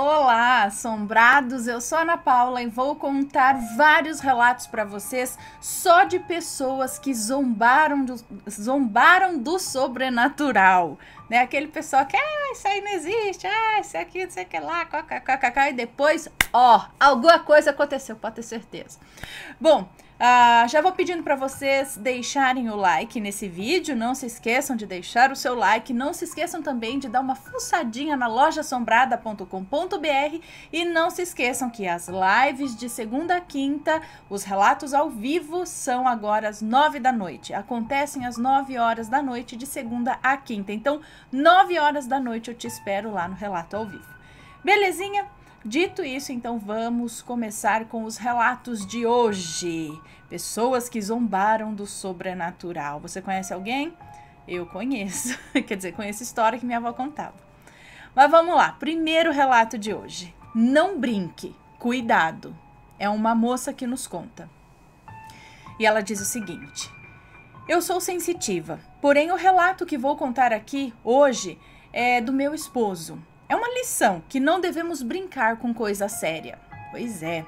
Olá, assombrados! Eu sou Ana Paula e vou contar vários relatos para vocês só de pessoas que zombaram do, zombaram do sobrenatural. Né? Aquele pessoal que, ah, isso aí não existe, ah, isso aqui, não sei o que lá, kkkkk, e depois, ó, alguma coisa aconteceu, pode ter certeza. Bom, ah, já vou pedindo para vocês deixarem o like nesse vídeo, não se esqueçam de deixar o seu like, não se esqueçam também de dar uma fuçadinha na lojassombrada.com.br e não se esqueçam que as lives de segunda a quinta, os relatos ao vivo são agora às nove da noite, acontecem às nove horas da noite de segunda a quinta, então nove horas da noite eu te espero lá no relato ao vivo. Belezinha? Dito isso, então vamos começar com os relatos de hoje. Pessoas que zombaram do sobrenatural. Você conhece alguém? Eu conheço. Quer dizer, conheço a história que minha avó contava. Mas vamos lá. Primeiro relato de hoje. Não brinque. Cuidado. É uma moça que nos conta. E ela diz o seguinte: Eu sou sensitiva, porém o relato que vou contar aqui hoje é do meu esposo. É uma lição que não devemos brincar com coisa séria. Pois é.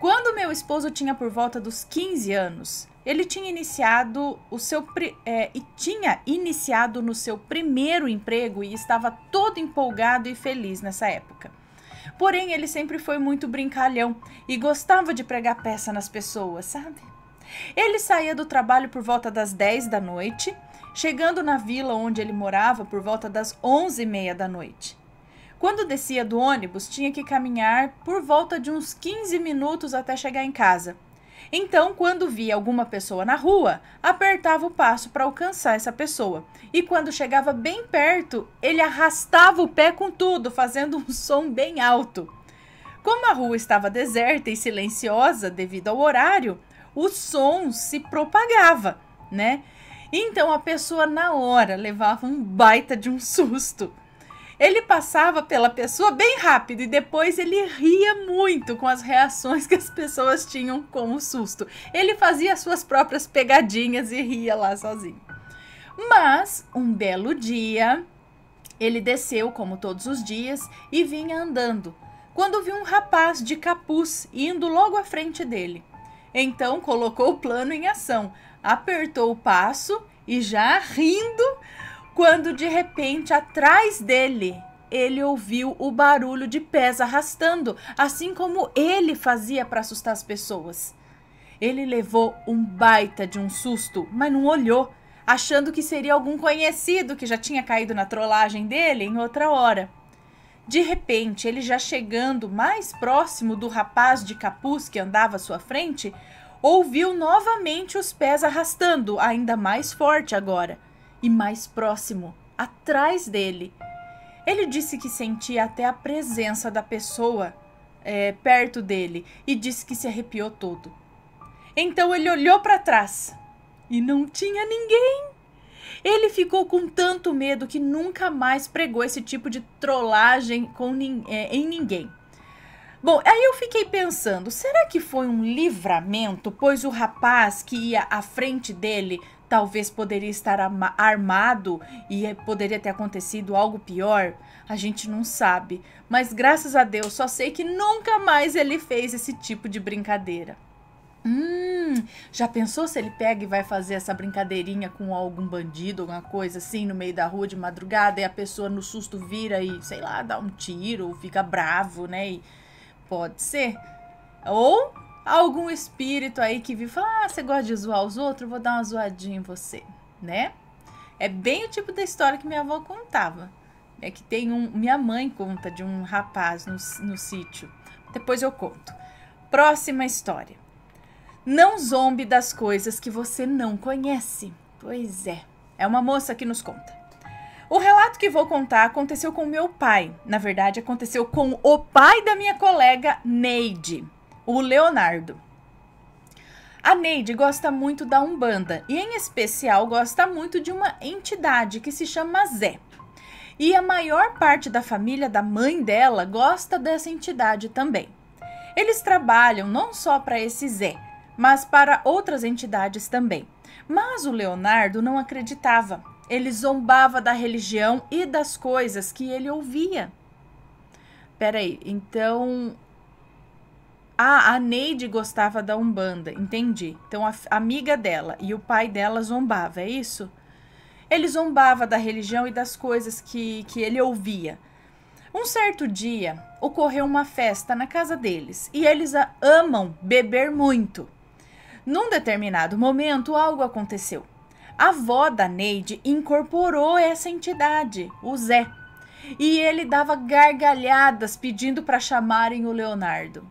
Quando meu esposo tinha por volta dos 15 anos, ele tinha iniciado o seu é, e tinha iniciado no seu primeiro emprego e estava todo empolgado e feliz nessa época. Porém, ele sempre foi muito brincalhão e gostava de pregar peça nas pessoas, sabe? Ele saía do trabalho por volta das 10 da noite, chegando na vila onde ele morava por volta das 11 e meia da noite. Quando descia do ônibus, tinha que caminhar por volta de uns 15 minutos até chegar em casa. Então, quando via alguma pessoa na rua, apertava o passo para alcançar essa pessoa. E quando chegava bem perto, ele arrastava o pé com tudo, fazendo um som bem alto. Como a rua estava deserta e silenciosa devido ao horário, o som se propagava, né? Então a pessoa na hora levava um baita de um susto. Ele passava pela pessoa bem rápido e depois ele ria muito com as reações que as pessoas tinham com o susto. Ele fazia suas próprias pegadinhas e ria lá sozinho. Mas um belo dia, ele desceu como todos os dias e vinha andando, quando viu um rapaz de capuz indo logo à frente dele. Então colocou o plano em ação, apertou o passo e já rindo, quando de repente, atrás dele, ele ouviu o barulho de pés arrastando, assim como ele fazia para assustar as pessoas. Ele levou um baita de um susto, mas não olhou, achando que seria algum conhecido que já tinha caído na trollagem dele em outra hora. De repente, ele já chegando mais próximo do rapaz de capuz que andava à sua frente, ouviu novamente os pés arrastando, ainda mais forte agora e mais próximo, atrás dele. Ele disse que sentia até a presença da pessoa é, perto dele e disse que se arrepiou todo. Então ele olhou para trás e não tinha ninguém. Ele ficou com tanto medo que nunca mais pregou esse tipo de trollagem com, é, em ninguém. Bom, aí eu fiquei pensando, será que foi um livramento, pois o rapaz que ia à frente dele talvez poderia estar armado e é, poderia ter acontecido algo pior? A gente não sabe, mas graças a Deus só sei que nunca mais ele fez esse tipo de brincadeira. Hum, já pensou se ele pega e vai fazer essa brincadeirinha com algum bandido, alguma coisa assim, no meio da rua de madrugada e a pessoa no susto vira e, sei lá, dá um tiro ou fica bravo, né? E pode ser. Ou algum espírito aí que viu e falou: Ah, você gosta de zoar os outros? Vou dar uma zoadinha em você, né? É bem o tipo da história que minha avó contava. É que tem um. Minha mãe conta de um rapaz no, no sítio. Depois eu conto. Próxima história. Não zombe das coisas que você não conhece. Pois é, é uma moça que nos conta. O relato que vou contar aconteceu com meu pai. Na verdade, aconteceu com o pai da minha colega Neide o Leonardo. A Neide gosta muito da Umbanda e, em especial, gosta muito de uma entidade que se chama Zé. E a maior parte da família da mãe dela gosta dessa entidade também. Eles trabalham não só para esse Zé, mas para outras entidades também. Mas o Leonardo não acreditava. Ele zombava da religião e das coisas que ele ouvia. Peraí, então ah, a Neide gostava da Umbanda, entendi. Então a amiga dela e o pai dela zombava, é isso? Ele zombava da religião e das coisas que, que ele ouvia. Um certo dia ocorreu uma festa na casa deles e eles amam beber muito. Num determinado momento, algo aconteceu. A avó da Neide incorporou essa entidade, o Zé, e ele dava gargalhadas pedindo para chamarem o Leonardo.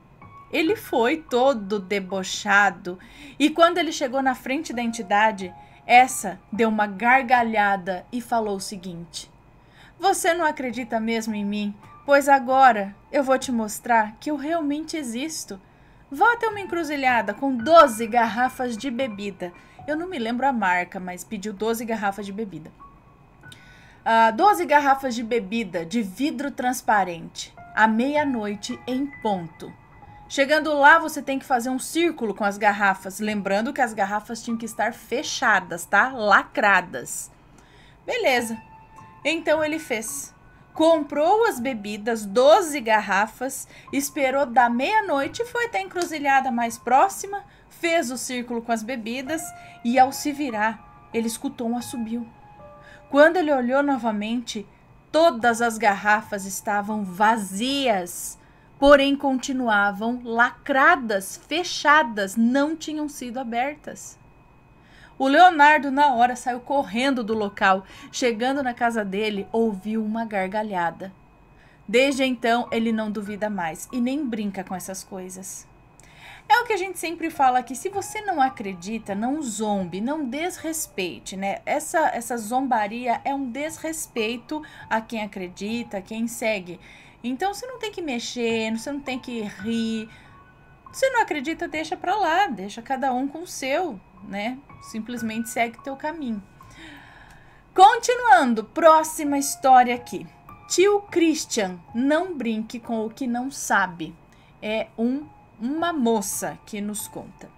Ele foi todo debochado. E quando ele chegou na frente da entidade, essa deu uma gargalhada e falou o seguinte: Você não acredita mesmo em mim? Pois agora eu vou te mostrar que eu realmente existo. Vá até uma encruzilhada com 12 garrafas de bebida. Eu não me lembro a marca, mas pediu 12 garrafas de bebida. Uh, ah, 12 garrafas de bebida de vidro transparente, à meia-noite em ponto. Chegando lá, você tem que fazer um círculo com as garrafas. Lembrando que as garrafas tinham que estar fechadas, tá? Lacradas. Beleza. Então ele fez. Comprou as bebidas, 12 garrafas, esperou da meia-noite e foi até a encruzilhada mais próxima, fez o círculo com as bebidas e, ao se virar, ele escutou um assobio. Quando ele olhou novamente, todas as garrafas estavam vazias porém continuavam lacradas, fechadas, não tinham sido abertas. O Leonardo, na hora, saiu correndo do local. Chegando na casa dele, ouviu uma gargalhada. Desde então, ele não duvida mais e nem brinca com essas coisas. É o que a gente sempre fala que se você não acredita, não zombe, não desrespeite, né? Essa, essa zombaria é um desrespeito a quem acredita, a quem segue. Então você não tem que mexer, você não tem que rir. Se não acredita, deixa para lá, deixa cada um com o seu, né? Simplesmente segue teu caminho. Continuando, próxima história aqui. Tio Christian, não brinque com o que não sabe. É um, uma moça que nos conta.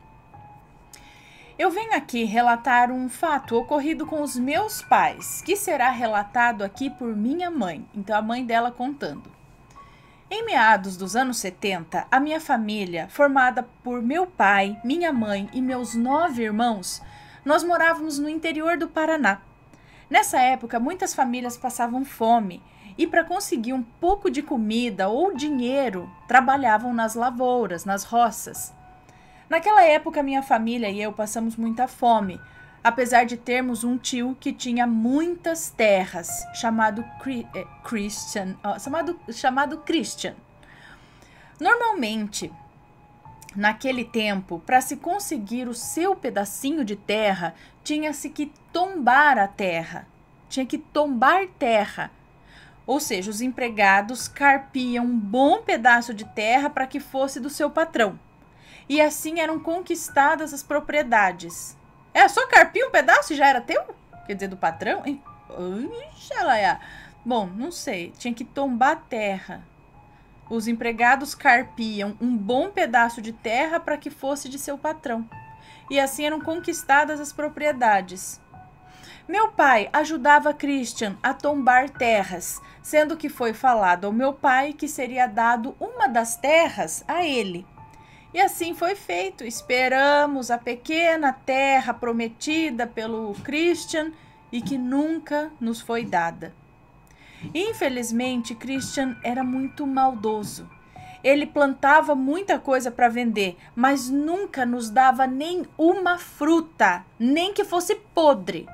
Eu venho aqui relatar um fato ocorrido com os meus pais, que será relatado aqui por minha mãe. Então, a mãe dela contando. Em meados dos anos 70, a minha família, formada por meu pai, minha mãe e meus nove irmãos, nós morávamos no interior do Paraná. Nessa época, muitas famílias passavam fome e, para conseguir um pouco de comida ou dinheiro, trabalhavam nas lavouras, nas roças. Naquela época, minha família e eu passamos muita fome, apesar de termos um tio que tinha muitas terras, chamado Cri eh, é, Christian, ó, chamado, chamado Christian. Normalmente, naquele tempo, para se conseguir o seu pedacinho de terra, tinha-se que tombar a terra. Tinha que tombar terra. Ou seja, os empregados carpiam um bom pedaço de terra para que fosse do seu patrão. E assim eram conquistadas as propriedades. É, só carpir um pedaço e já era teu? Quer dizer, do patrão? Ixalaiá. Bom, não sei. Tinha que tombar a terra. Os empregados carpiam um bom pedaço de terra para que fosse de seu patrão. E assim eram conquistadas as propriedades. Meu pai ajudava Christian a tombar terras, sendo que foi falado ao meu pai que seria dado uma das terras a ele. E assim foi feito. Esperamos a pequena terra prometida pelo Christian e que nunca nos foi dada. Infelizmente, Christian era muito maldoso. Ele plantava muita coisa para vender, mas nunca nos dava nem uma fruta, nem que fosse podre.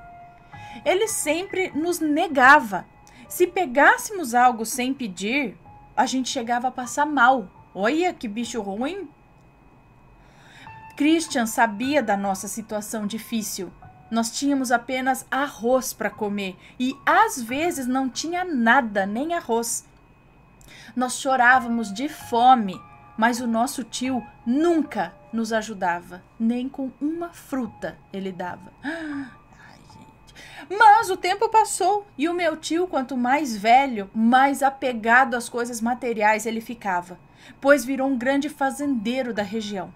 Ele sempre nos negava. Se pegássemos algo sem pedir, a gente chegava a passar mal. Olha que bicho ruim! Christian sabia da nossa situação difícil. Nós tínhamos apenas arroz para comer e às vezes não tinha nada, nem arroz. Nós chorávamos de fome, mas o nosso tio nunca nos ajudava, nem com uma fruta ele dava. Mas o tempo passou e o meu tio, quanto mais velho, mais apegado às coisas materiais ele ficava, pois virou um grande fazendeiro da região.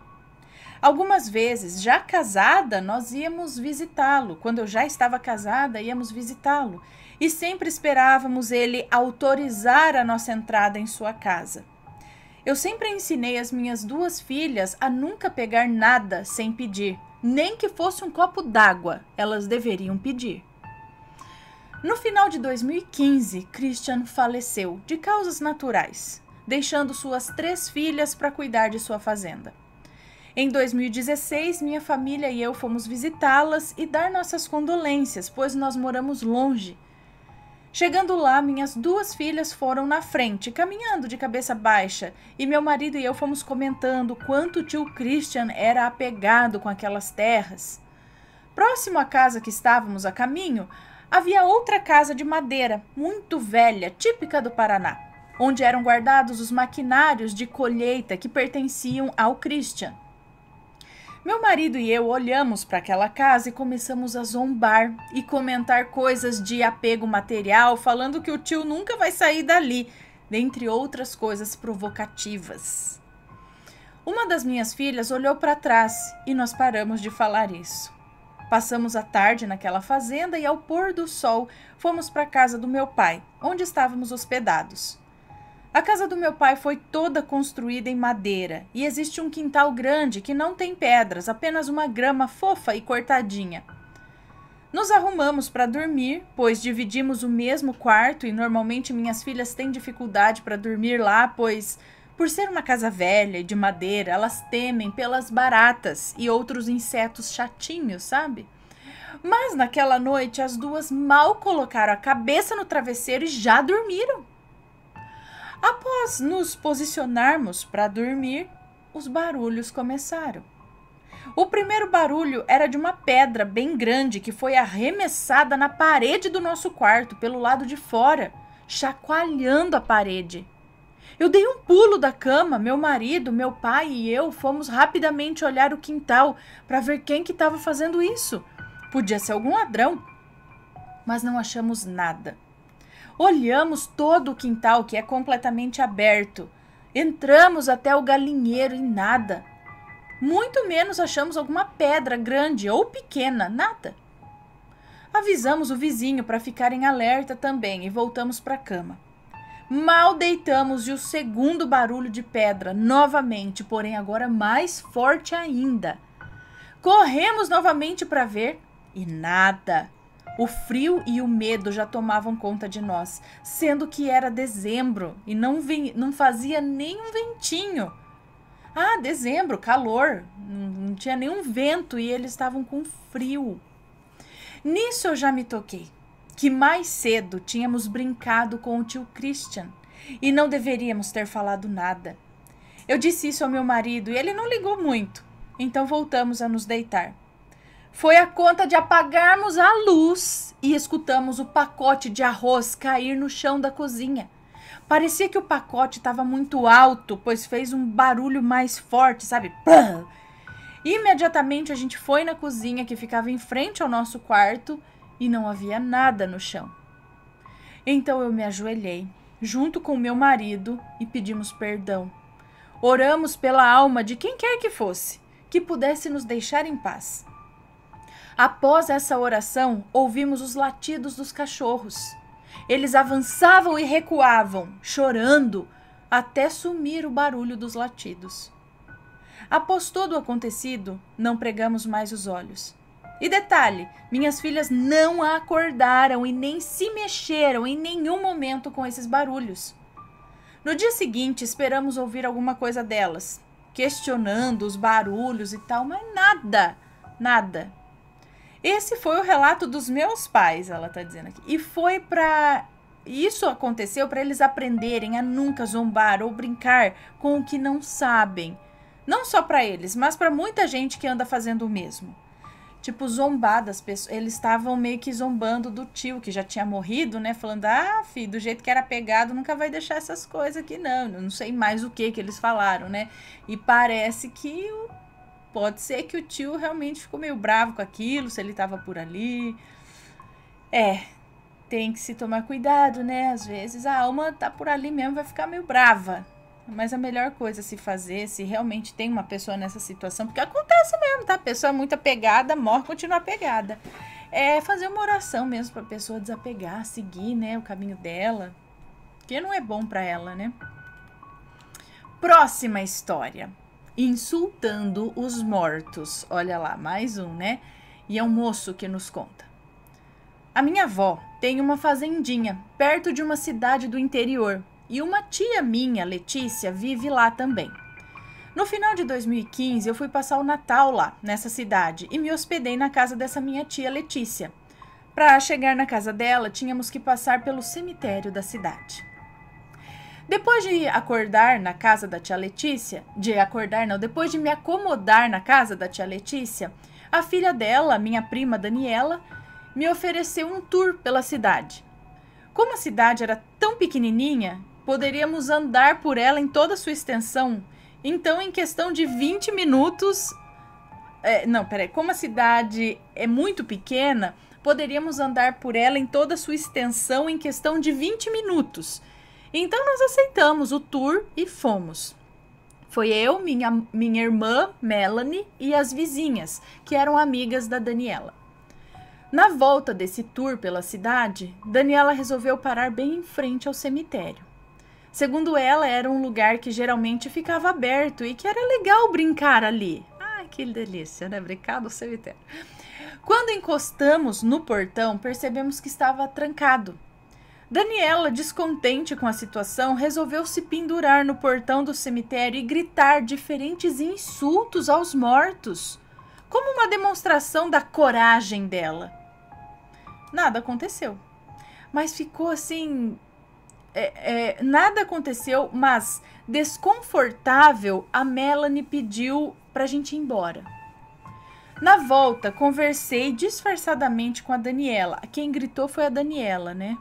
Algumas vezes, já casada, nós íamos visitá-lo. Quando eu já estava casada, íamos visitá-lo. E sempre esperávamos ele autorizar a nossa entrada em sua casa. Eu sempre ensinei as minhas duas filhas a nunca pegar nada sem pedir, nem que fosse um copo d'água, elas deveriam pedir. No final de 2015, Christian faleceu de causas naturais, deixando suas três filhas para cuidar de sua fazenda. Em 2016, minha família e eu fomos visitá-las e dar nossas condolências, pois nós moramos longe. Chegando lá, minhas duas filhas foram na frente, caminhando de cabeça baixa, e meu marido e eu fomos comentando quanto o tio Christian era apegado com aquelas terras. Próximo à casa que estávamos a caminho, havia outra casa de madeira, muito velha, típica do Paraná, onde eram guardados os maquinários de colheita que pertenciam ao Christian. Meu marido e eu olhamos para aquela casa e começamos a zombar e comentar coisas de apego material, falando que o tio nunca vai sair dali, dentre outras coisas provocativas. Uma das minhas filhas olhou para trás e nós paramos de falar isso. Passamos a tarde naquela fazenda e, ao pôr do sol, fomos para a casa do meu pai, onde estávamos hospedados. A casa do meu pai foi toda construída em madeira e existe um quintal grande que não tem pedras, apenas uma grama fofa e cortadinha. Nos arrumamos para dormir, pois dividimos o mesmo quarto e normalmente minhas filhas têm dificuldade para dormir lá, pois, por ser uma casa velha e de madeira, elas temem pelas baratas e outros insetos chatinhos, sabe? Mas naquela noite as duas mal colocaram a cabeça no travesseiro e já dormiram. Após nos posicionarmos para dormir, os barulhos começaram. O primeiro barulho era de uma pedra bem grande que foi arremessada na parede do nosso quarto, pelo lado de fora, chacoalhando a parede. Eu dei um pulo da cama, meu marido, meu pai e eu fomos rapidamente olhar o quintal para ver quem que estava fazendo isso. Podia ser algum ladrão, mas não achamos nada. Olhamos todo o quintal, que é completamente aberto. Entramos até o galinheiro e nada. Muito menos achamos alguma pedra grande ou pequena, nada. Avisamos o vizinho para ficar em alerta também e voltamos para a cama. Mal deitamos e o segundo barulho de pedra, novamente, porém agora mais forte ainda. Corremos novamente para ver e nada. O frio e o medo já tomavam conta de nós, sendo que era dezembro e não, vi, não fazia nenhum ventinho. Ah, dezembro, calor, não tinha nenhum vento e eles estavam com frio. Nisso eu já me toquei, que mais cedo tínhamos brincado com o tio Christian e não deveríamos ter falado nada. Eu disse isso ao meu marido e ele não ligou muito, então voltamos a nos deitar foi a conta de apagarmos a luz e escutamos o pacote de arroz cair no chão da cozinha. Parecia que o pacote estava muito alto, pois fez um barulho mais forte, sabe? Plum! Imediatamente a gente foi na cozinha que ficava em frente ao nosso quarto e não havia nada no chão. Então eu me ajoelhei, junto com meu marido, e pedimos perdão. Oramos pela alma de quem quer que fosse, que pudesse nos deixar em paz. Após essa oração, ouvimos os latidos dos cachorros. Eles avançavam e recuavam, chorando, até sumir o barulho dos latidos. Após todo o acontecido, não pregamos mais os olhos. E detalhe: minhas filhas não acordaram e nem se mexeram em nenhum momento com esses barulhos. No dia seguinte, esperamos ouvir alguma coisa delas, questionando os barulhos e tal, mas nada, nada. Esse foi o relato dos meus pais, ela tá dizendo aqui. E foi para isso aconteceu para eles aprenderem a nunca zombar ou brincar com o que não sabem. Não só para eles, mas para muita gente que anda fazendo o mesmo. Tipo, zombar das pessoas. Eles estavam meio que zombando do tio que já tinha morrido, né? Falando, ah, filho, do jeito que era pegado, nunca vai deixar essas coisas aqui, não. Eu não sei mais o que que eles falaram, né? E parece que o Pode ser que o tio realmente ficou meio bravo com aquilo, se ele tava por ali. É, tem que se tomar cuidado, né? Às vezes a alma tá por ali mesmo, vai ficar meio brava. Mas a melhor coisa a se fazer, se realmente tem uma pessoa nessa situação, porque acontece mesmo, tá? A pessoa é muito apegada, morre, continua apegada. É fazer uma oração mesmo pra pessoa desapegar, seguir, né, o caminho dela. Que não é bom para ela, né? Próxima história insultando os mortos. Olha lá, mais um, né? E é um moço que nos conta. A minha avó tem uma fazendinha perto de uma cidade do interior e uma tia minha, Letícia, vive lá também. No final de 2015, eu fui passar o Natal lá, nessa cidade, e me hospedei na casa dessa minha tia Letícia. Para chegar na casa dela, tínhamos que passar pelo cemitério da cidade. Depois de acordar na casa da tia Letícia, de acordar não, depois de me acomodar na casa da tia Letícia, a filha dela, minha prima Daniela, me ofereceu um tour pela cidade. Como a cidade era tão pequenininha, poderíamos andar por ela em toda a sua extensão. Então, em questão de 20 minutos. É, não, peraí. Como a cidade é muito pequena, poderíamos andar por ela em toda a sua extensão em questão de 20 minutos. Então nós aceitamos o tour e fomos. Foi eu, minha, minha irmã Melanie e as vizinhas, que eram amigas da Daniela. Na volta desse tour pela cidade, Daniela resolveu parar bem em frente ao cemitério. Segundo ela, era um lugar que geralmente ficava aberto e que era legal brincar ali. Ah, que delícia, né? Brincar no cemitério. Quando encostamos no portão, percebemos que estava trancado Daniela, descontente com a situação, resolveu se pendurar no portão do cemitério e gritar diferentes insultos aos mortos, como uma demonstração da coragem dela. Nada aconteceu, mas ficou assim. É, é, nada aconteceu, mas desconfortável, a Melanie pediu para a gente ir embora. Na volta, conversei disfarçadamente com a Daniela. Quem gritou foi a Daniela, né?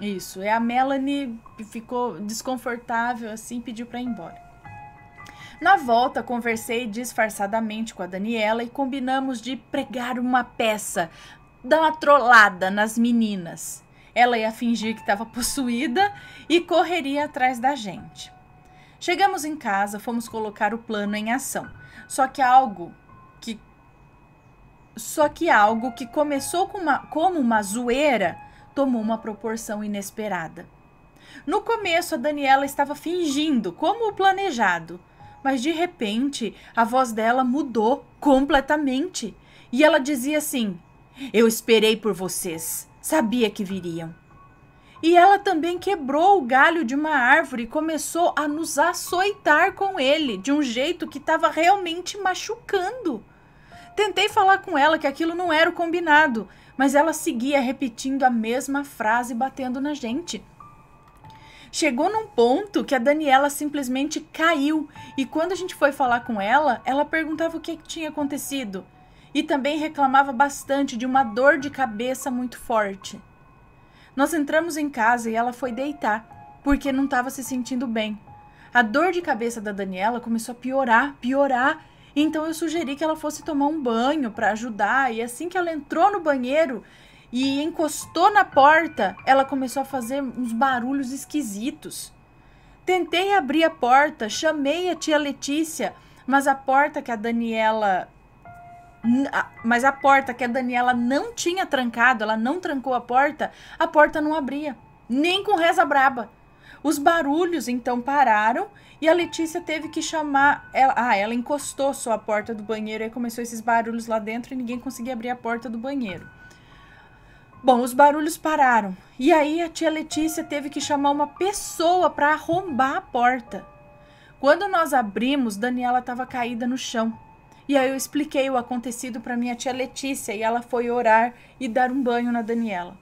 Isso. E é a Melanie ficou desconfortável assim, pediu para ir embora. Na volta, conversei disfarçadamente com a Daniela e combinamos de pregar uma peça, dar uma trollada nas meninas. Ela ia fingir que estava possuída e correria atrás da gente. Chegamos em casa, fomos colocar o plano em ação. Só que algo que só que algo que começou com uma, como uma zoeira tomou uma proporção inesperada. No começo, a Daniela estava fingindo, como o planejado, mas de repente a voz dela mudou completamente e ela dizia assim: Eu esperei por vocês, sabia que viriam. E ela também quebrou o galho de uma árvore e começou a nos açoitar com ele, de um jeito que estava realmente machucando. Tentei falar com ela que aquilo não era o combinado, mas ela seguia repetindo a mesma frase batendo na gente. Chegou num ponto que a Daniela simplesmente caiu e quando a gente foi falar com ela, ela perguntava o que tinha acontecido e também reclamava bastante de uma dor de cabeça muito forte. Nós entramos em casa e ela foi deitar porque não estava se sentindo bem. A dor de cabeça da Daniela começou a piorar, piorar então eu sugeri que ela fosse tomar um banho para ajudar. E assim que ela entrou no banheiro e encostou na porta, ela começou a fazer uns barulhos esquisitos. Tentei abrir a porta, chamei a tia Letícia, mas a porta que a Daniela mas a porta que a Daniela não tinha trancado, ela não trancou a porta, a porta não abria, nem com reza braba. Os barulhos então pararam e a Letícia teve que chamar. Ela, ah, ela encostou sua porta do banheiro e começou esses barulhos lá dentro e ninguém conseguia abrir a porta do banheiro. Bom, os barulhos pararam e aí a tia Letícia teve que chamar uma pessoa para arrombar a porta. Quando nós abrimos, Daniela estava caída no chão. E aí eu expliquei o acontecido para minha tia Letícia e ela foi orar e dar um banho na Daniela.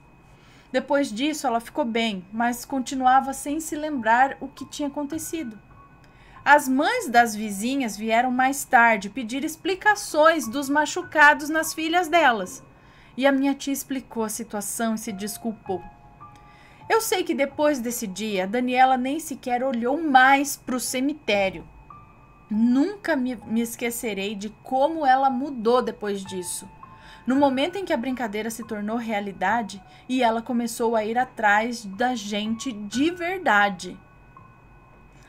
Depois disso, ela ficou bem, mas continuava sem se lembrar o que tinha acontecido. As mães das vizinhas vieram mais tarde pedir explicações dos machucados nas filhas delas. E a minha tia explicou a situação e se desculpou. Eu sei que depois desse dia, a Daniela nem sequer olhou mais para o cemitério. Nunca me, me esquecerei de como ela mudou depois disso. No momento em que a brincadeira se tornou realidade e ela começou a ir atrás da gente de verdade.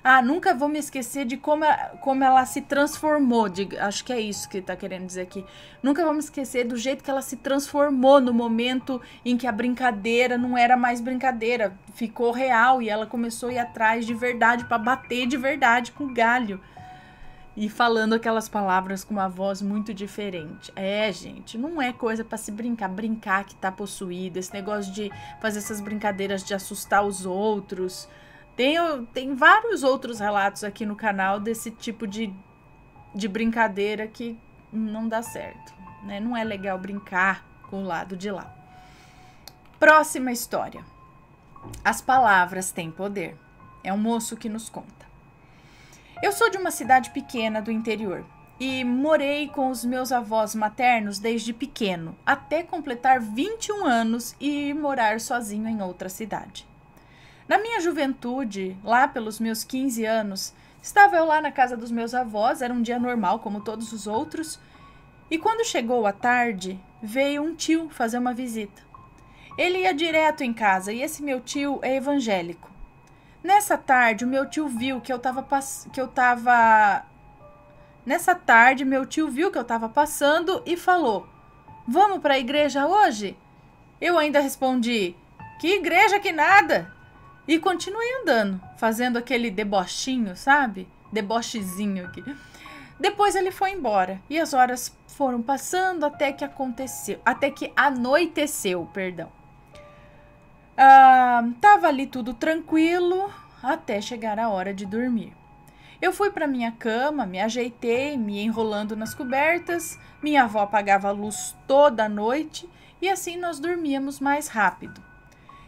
Ah, nunca vou me esquecer de como, como ela se transformou. De, acho que é isso que está querendo dizer aqui. Nunca vou me esquecer do jeito que ela se transformou no momento em que a brincadeira não era mais brincadeira, ficou real e ela começou a ir atrás de verdade para bater de verdade com galho e falando aquelas palavras com uma voz muito diferente. É, gente, não é coisa para se brincar, brincar que tá possuído, esse negócio de fazer essas brincadeiras de assustar os outros. Tem, tem vários outros relatos aqui no canal desse tipo de, de brincadeira que não dá certo, né? Não é legal brincar com o lado de lá. Próxima história. As palavras têm poder. É um moço que nos conta. Eu sou de uma cidade pequena do interior e morei com os meus avós maternos desde pequeno, até completar 21 anos e morar sozinho em outra cidade. Na minha juventude, lá pelos meus 15 anos, estava eu lá na casa dos meus avós, era um dia normal como todos os outros, e quando chegou a tarde, veio um tio fazer uma visita. Ele ia direto em casa e esse meu tio é evangélico. Nessa tarde, o meu tio viu que eu tava pass... que eu tava Nessa tarde, meu tio viu que eu tava passando e falou: "Vamos para a igreja hoje?" Eu ainda respondi: "Que igreja que nada!" E continuei andando, fazendo aquele debochinho, sabe? Debochezinho aqui. Depois ele foi embora e as horas foram passando até que aconteceu, até que anoiteceu, perdão. Ah, tava ali tudo tranquilo até chegar a hora de dormir. Eu fui para minha cama, me ajeitei, me enrolando nas cobertas. Minha avó apagava a luz toda a noite e assim nós dormíamos mais rápido.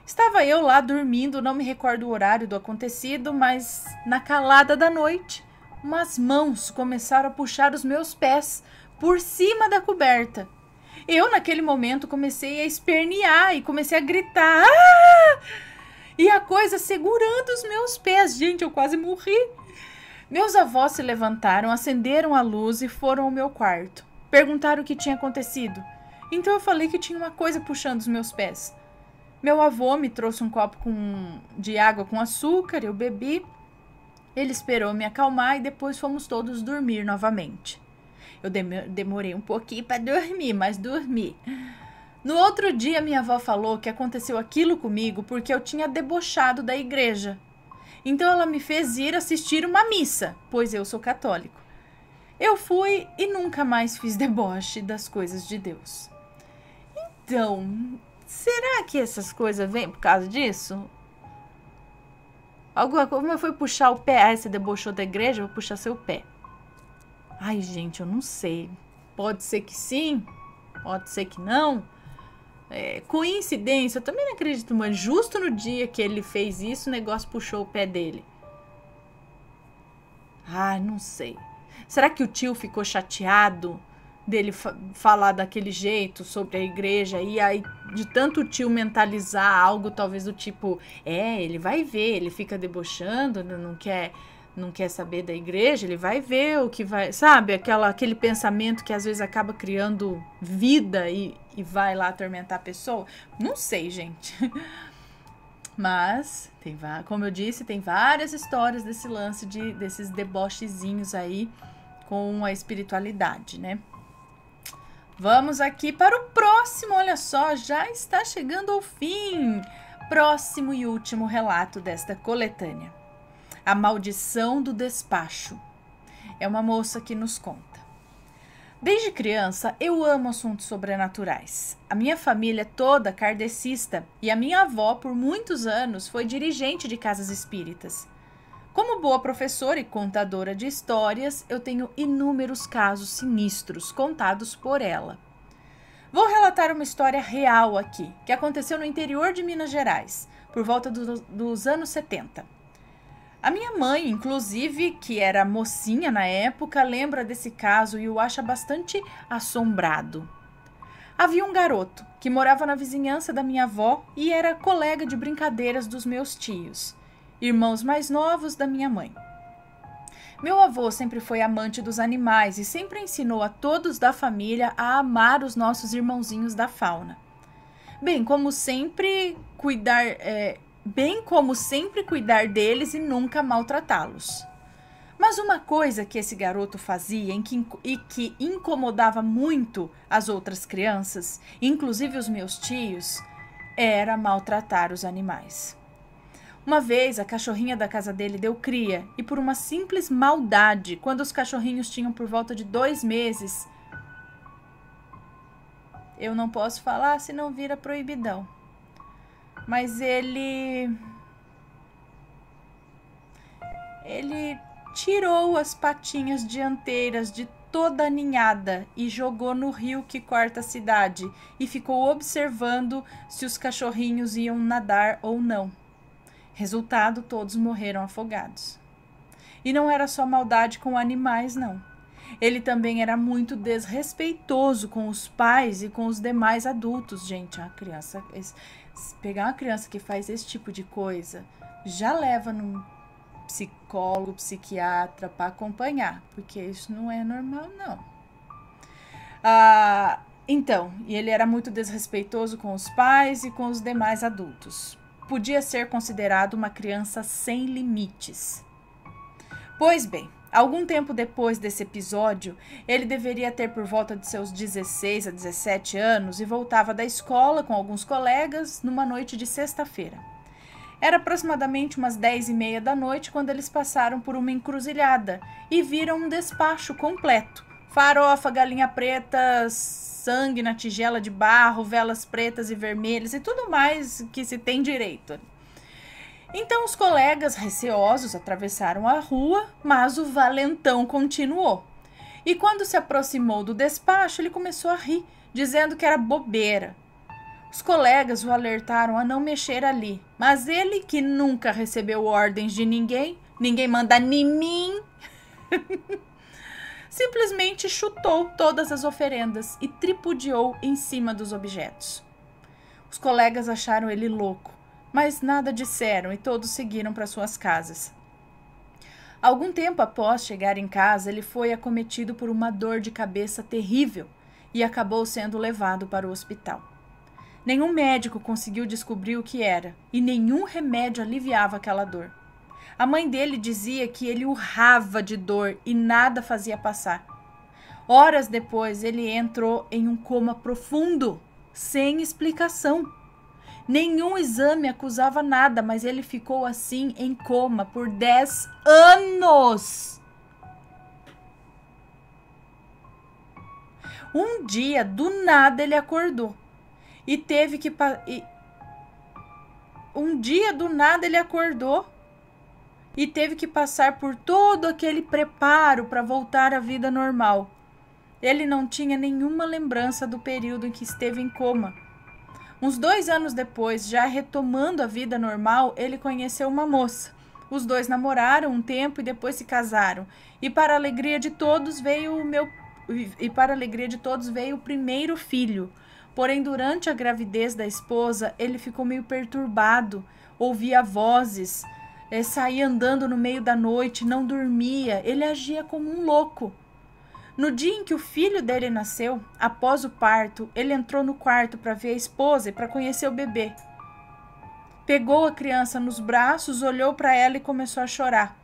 Estava eu lá dormindo, não me recordo o horário do acontecido, mas na calada da noite, umas mãos começaram a puxar os meus pés por cima da coberta eu, naquele momento, comecei a espernear e comecei a gritar. Ah! E a coisa segurando os meus pés. Gente, eu quase morri. Meus avós se levantaram, acenderam a luz e foram ao meu quarto. Perguntaram o que tinha acontecido. Então eu falei que tinha uma coisa puxando os meus pés. Meu avô me trouxe um copo com... de água com açúcar, eu bebi. Ele esperou me acalmar e depois fomos todos dormir novamente. Eu demorei um pouquinho para dormir, mas dormi. No outro dia, minha avó falou que aconteceu aquilo comigo porque eu tinha debochado da igreja. Então ela me fez ir assistir uma missa, pois eu sou católico. Eu fui e nunca mais fiz deboche das coisas de Deus. Então, será que essas coisas vêm por causa disso? Alguma coisa foi puxar o pé, Ah, você debochou da igreja, vou puxar seu pé. Ai, gente, eu não sei. Pode ser que sim, pode ser que não. É, coincidência, eu também não acredito, mas justo no dia que ele fez isso, o negócio puxou o pé dele. Ah, não sei. Será que o tio ficou chateado dele fa falar daquele jeito sobre a igreja? E aí, de tanto o tio mentalizar algo, talvez do tipo: é, ele vai ver, ele fica debochando, não quer não quer saber da igreja, ele vai ver o que vai. Sabe? Aquela, aquele pensamento que às vezes acaba criando vida e, e vai lá atormentar a pessoa. Não sei, gente. Mas, tem, como eu disse, tem várias histórias desse lance de desses debochezinhos aí com a espiritualidade, né? Vamos aqui para o próximo, olha só, já está chegando ao fim. Próximo e último relato desta coletânea. A Maldição do Despacho. É uma moça que nos conta. Desde criança, eu amo assuntos sobrenaturais. A minha família é toda kardecista e a minha avó, por muitos anos, foi dirigente de casas espíritas. Como boa professora e contadora de histórias, eu tenho inúmeros casos sinistros contados por ela. Vou relatar uma história real aqui, que aconteceu no interior de Minas Gerais, por volta do, dos anos 70. A minha mãe, inclusive, que era mocinha na época, lembra desse caso e o acha bastante assombrado. Havia um garoto que morava na vizinhança da minha avó e era colega de brincadeiras dos meus tios, irmãos mais novos da minha mãe. Meu avô sempre foi amante dos animais e sempre ensinou a todos da família a amar os nossos irmãozinhos da fauna. Bem, como sempre, cuidar, é, bem como sempre cuidar deles e nunca maltratá-los. Mas uma coisa que esse garoto fazia e que incomodava muito as outras crianças, inclusive os meus tios, era maltratar os animais. Uma vez, a cachorrinha da casa dele deu cria e, por uma simples maldade, quando os cachorrinhos tinham por volta de dois meses. Eu não posso falar se não vira proibidão. Mas ele. Ele tirou as patinhas dianteiras de toda a ninhada e jogou no rio que corta a cidade e ficou observando se os cachorrinhos iam nadar ou não. Resultado: todos morreram afogados. E não era só maldade com animais, não. Ele também era muito desrespeitoso com os pais e com os demais adultos. Gente, a criança pegar uma criança que faz esse tipo de coisa, já leva num psicólogo, psiquiatra para acompanhar, porque isso não é normal, não. Ah, então, e ele era muito desrespeitoso com os pais e com os demais adultos. Podia ser considerado uma criança sem limites. Pois bem, Algum tempo depois desse episódio, ele deveria ter por volta de seus 16 a 17 anos e voltava da escola com alguns colegas numa noite de sexta-feira. Era aproximadamente umas 10 e meia da noite quando eles passaram por uma encruzilhada e viram um despacho completo. Farofa, galinha preta, sangue na tigela de barro, velas pretas e vermelhas e tudo mais que se tem direito. Então os colegas receosos atravessaram a rua, mas o valentão continuou. E quando se aproximou do despacho, ele começou a rir, dizendo que era bobeira. Os colegas o alertaram a não mexer ali, mas ele, que nunca recebeu ordens de ninguém, ninguém manda nem mim, simplesmente chutou todas as oferendas e tripudiou em cima dos objetos. Os colegas acharam ele louco mas nada disseram e todos seguiram para suas casas. Algum tempo após chegar em casa, ele foi acometido por uma dor de cabeça terrível e acabou sendo levado para o hospital. Nenhum médico conseguiu descobrir o que era e nenhum remédio aliviava aquela dor. A mãe dele dizia que ele urrava de dor e nada fazia passar. Horas depois, ele entrou em um coma profundo, sem explicação. Nenhum exame acusava nada, mas ele ficou assim em coma por 10 anos. Um dia, do nada, ele acordou e teve que. Um dia, do nada, ele acordou e teve que passar por todo aquele preparo para voltar à vida normal. Ele não tinha nenhuma lembrança do período em que esteve em coma Uns dois anos depois, já retomando a vida normal, ele conheceu uma moça. Os dois namoraram um tempo e depois se casaram. E para alegria de todos veio o meu e para alegria de todos veio o primeiro filho. Porém, durante a gravidez da esposa, ele ficou meio perturbado, ouvia vozes, é, saía andando no meio da noite, não dormia, ele agia como um louco. No dia em que o filho dele nasceu, após o parto, ele entrou no quarto para ver a esposa e para conhecer o bebê. Pegou a criança nos braços, olhou para ela e começou a chorar.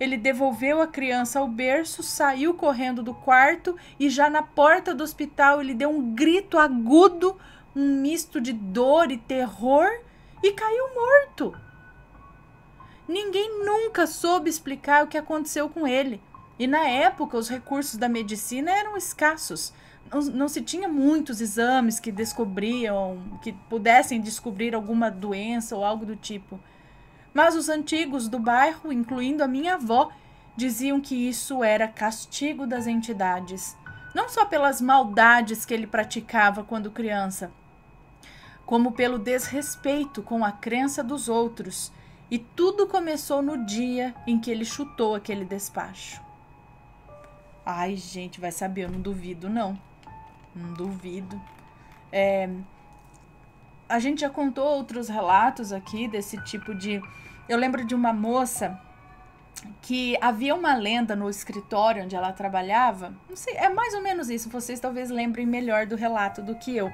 Ele devolveu a criança ao berço, saiu correndo do quarto e já na porta do hospital ele deu um grito agudo, um misto de dor e terror e caiu morto. Ninguém nunca soube explicar o que aconteceu com ele. E na época, os recursos da medicina eram escassos. Não, não, se tinha muitos exames que descobriam, que pudessem descobrir alguma doença ou algo do tipo. Mas os antigos do bairro, incluindo a minha avó, diziam que isso era castigo das entidades. Não só pelas maldades que ele praticava quando criança, como pelo desrespeito com a crença dos outros. E tudo começou no dia em que ele chutou aquele despacho. Ai, gente, vai saber, eu não duvido, não. Não duvido. É, a gente já contou outros relatos aqui desse tipo de. Eu lembro de uma moça que havia uma lenda no escritório onde ela trabalhava. Não sei, é mais ou menos isso. Vocês talvez lembrem melhor do relato do que eu.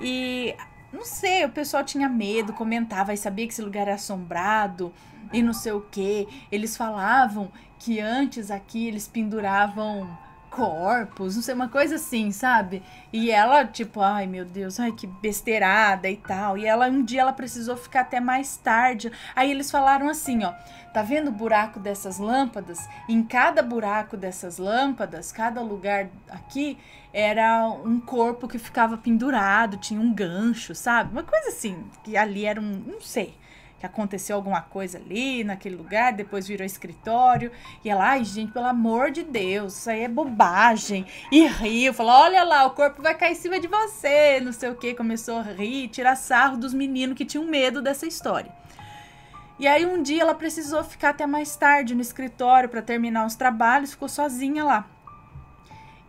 E não sei, o pessoal tinha medo, comentava e sabia que esse lugar era assombrado e não sei o que. Eles falavam que antes aqui eles penduravam corpos, não sei, uma coisa assim, sabe? E ela, tipo, ai meu Deus, ai que besteirada e tal. E ela, um dia ela precisou ficar até mais tarde. Aí eles falaram assim, ó, tá vendo o buraco dessas lâmpadas? Em cada buraco dessas lâmpadas, cada lugar aqui era um corpo que ficava pendurado, tinha um gancho, sabe? Uma coisa assim, que ali era um, não sei que aconteceu alguma coisa ali naquele lugar, depois virou escritório. E ela, ai, gente, pelo amor de Deus, isso aí é bobagem. E riu, falou: olha lá, o corpo vai cair em cima de você, não sei o que. Começou a rir, tirar sarro dos meninos que tinham medo dessa história. E aí um dia ela precisou ficar até mais tarde no escritório para terminar os trabalhos, ficou sozinha lá.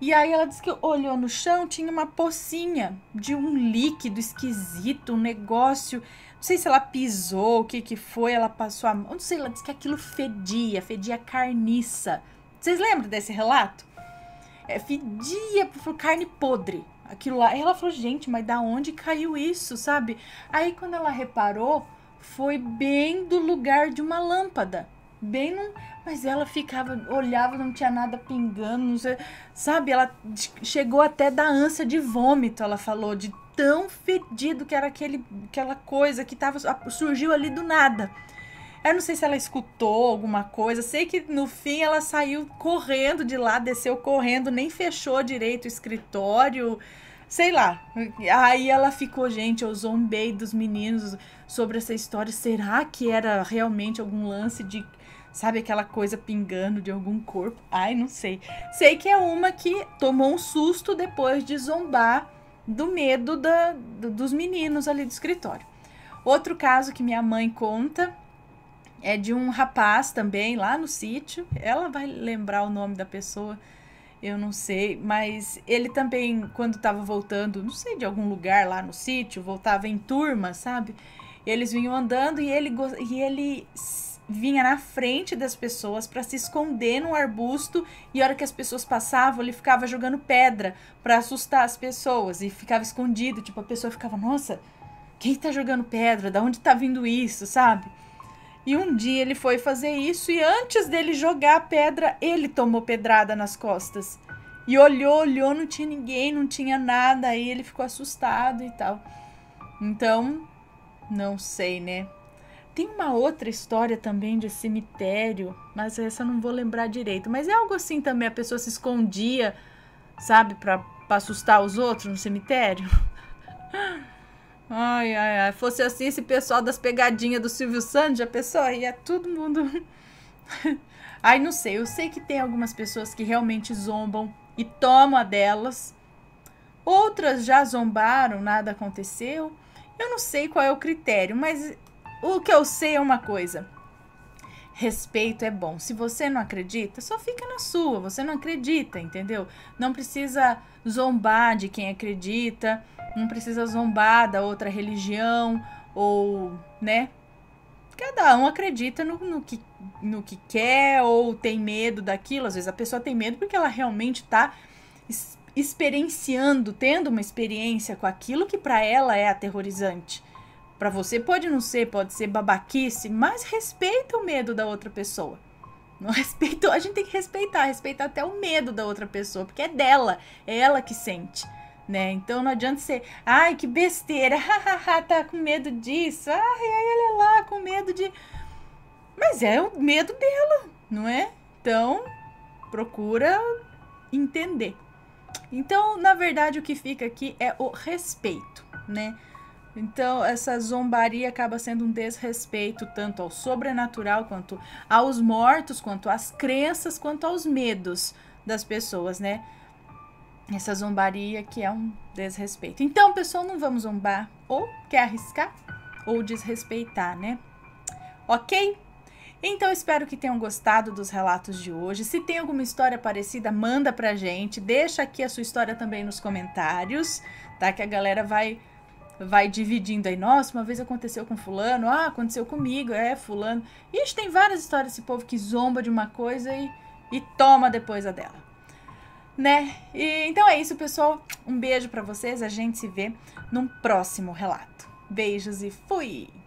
E aí ela disse que olhou no chão, tinha uma pocinha de um líquido esquisito, um negócio sei se ela pisou, o que que foi, ela passou a mão, não sei, ela disse que aquilo fedia, fedia carniça. Vocês lembram desse relato? É, fedia por carne podre. Aquilo lá. Ela falou, gente, mas da onde caiu isso, sabe? Aí quando ela reparou, foi bem do lugar de uma lâmpada. Bem num, mas ela ficava, olhava, não tinha nada pingando, não sei, sabe? Ela chegou até da ânsia de vômito, ela falou, de tão fedido que era aquele, aquela coisa que tava, surgiu ali do nada. Eu não sei se ela escutou alguma coisa. Sei que no fim ela saiu correndo de lá, desceu correndo, nem fechou direito o escritório. Sei lá. Aí ela ficou, gente, eu zombei dos meninos sobre essa história. Será que era realmente algum lance de. Sabe aquela coisa pingando de algum corpo? Ai, não sei. Sei que é uma que tomou um susto depois de zombar do medo da, dos meninos ali do escritório. Outro caso que minha mãe conta é de um rapaz também lá no sítio. Ela vai lembrar o nome da pessoa, eu não sei, mas ele também quando estava voltando, não sei de algum lugar lá no sítio, voltava em turma, sabe? Eles vinham andando e ele e ele vinha na frente das pessoas para se esconder no arbusto e a hora que as pessoas passavam, ele ficava jogando pedra para assustar as pessoas e ficava escondido, tipo a pessoa ficava, nossa, quem tá jogando pedra? Da onde tá vindo isso, sabe? E um dia ele foi fazer isso e antes dele jogar a pedra, ele tomou pedrada nas costas. E olhou, olhou, não tinha ninguém, não tinha nada, aí ele ficou assustado e tal. Então, não sei, né? Tem uma outra história também de cemitério, mas essa eu não vou lembrar direito. Mas é algo assim também, a pessoa se escondia, sabe, para assustar os outros no cemitério. Ai, ai, ai. Fosse assim esse pessoal das pegadinhas do Silvio Santos, a pessoa ia todo mundo. ai, não sei. Eu sei que tem algumas pessoas que realmente zombam e tomam a delas. Outras já zombaram, nada aconteceu. Eu não sei qual é o critério, mas o que eu sei é uma coisa. Respeito é bom. Se você não acredita, só fica na sua. Você não acredita, entendeu? Não precisa zombar de quem acredita, não precisa zombar da outra religião ou, né? Cada um acredita no, no, que, no que quer ou tem medo daquilo. Às vezes a pessoa tem medo porque ela realmente está experienciando, tendo uma experiência com aquilo que para ela é aterrorizante. Para você pode não ser, pode ser babaquice, mas respeita o medo da outra pessoa. Não respeitou, a gente tem que respeitar, respeitar até o medo da outra pessoa, porque é dela, é ela que sente, né? Então não adianta ser, ai, que besteira, tá com medo disso, ai, ai, é lá, com medo de. Mas é o medo dela, não é? Então, procura entender. Então, na verdade, o que fica aqui é o respeito, né? Então, essa zombaria acaba sendo um desrespeito tanto ao sobrenatural, quanto aos mortos, quanto às crenças, quanto aos medos das pessoas, né? Essa zombaria que é um desrespeito. Então, pessoal, não vamos zombar ou quer arriscar ou desrespeitar, né? Ok? Então espero que tenham gostado dos relatos de hoje. Se tem alguma história parecida, manda pra gente. Deixa aqui a sua história também nos comentários, tá? Que a galera vai vai dividindo aí, nossa, uma vez aconteceu com fulano, ah, aconteceu comigo, é, fulano. E a gente tem várias histórias desse povo que zomba de uma coisa e, e toma depois a dela. Né? E, então é isso, pessoal. Um beijo para vocês, a gente se vê num próximo relato. Beijos e fui!